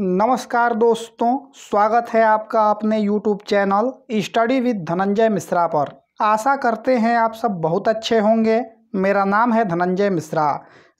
नमस्कार दोस्तों स्वागत है आपका अपने YouTube channel study with Dhananjay Mishra पर आशा करते हैं आप सब बहुत अच्छे होंगे मेरा नाम है धनंजय मिश्रा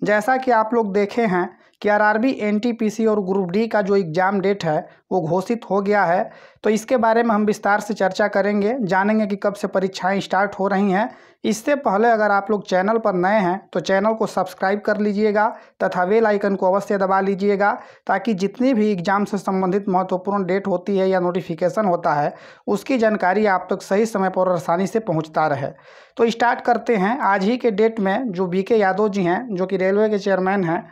जैसा कि आप लोग देखे हैं कि आरआरबी एनटीपीसी और ग्रुप डी का जो एग्ज़ाम डेट है वो घोषित हो गया है तो इसके बारे में हम विस्तार से चर्चा करेंगे जानेंगे कि कब से परीक्षाएं स्टार्ट हो रही हैं इससे पहले अगर आप लोग चैनल पर नए हैं तो चैनल को सब्सक्राइब कर लीजिएगा तथा वेल आइकन को अवश्य दबा लीजिएगा ताकि जितनी भी एग्ज़ाम से संबंधित महत्वपूर्ण डेट होती है या नोटिफिकेशन होता है उसकी जानकारी आप तक सही समय पर आसानी से पहुँचता रहे तो स्टार्ट करते हैं आज ही के डेट में जो बी के यादव जी हैं जो कि रेलवे के चेयरमैन हैं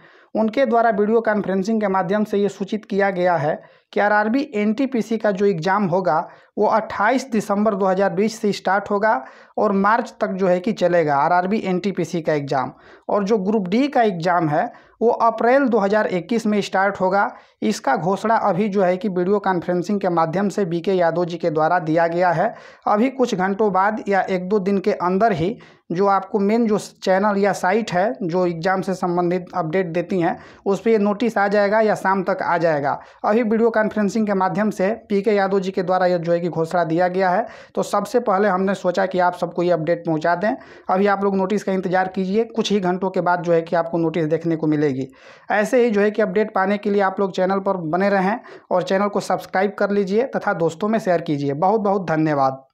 उनके द्वारा वीडियो कॉन्फ्रेंसिंग के माध्यम से ये सूचित किया गया है कि आरआरबी एनटीपीसी का जो एग्ज़ाम होगा वो 28 दिसंबर 2020 से स्टार्ट होगा और मार्च तक जो है कि चलेगा आरआरबी एनटीपीसी का एग्ज़ाम और जो ग्रुप डी का एग्ज़ाम है वो अप्रैल 2021 में स्टार्ट होगा इसका घोषणा अभी जो है कि वीडियो कॉन्फ्रेंसिंग के माध्यम से बी के यादव जी के द्वारा दिया गया है अभी कुछ घंटों बाद या एक दो दिन के अंदर ही जो आपको मेन जो चैनल या साइट है जो एग्ज़ाम से संबंधित अपडेट देती हैं उस पर ये नोटिस आ जाएगा या शाम तक आ जाएगा अभी वीडियो कॉन्फ्रेंसिंग के माध्यम से पी के यादव जी के द्वारा यह जो है कि घोषणा दिया गया है तो सबसे पहले हमने सोचा कि आप सबको ये अपडेट पहुँचा दें अभी आप लोग नोटिस का इंतजार कीजिए कुछ ही घंटों के बाद जो है कि आपको नोटिस देखने को मिलेगी ऐसे ही जो है कि अपडेट पाने के लिए आप लोग चैनल पर बने रहें और चैनल को सब्सक्राइब कर लीजिए तथा दोस्तों में शेयर कीजिए बहुत बहुत धन्यवाद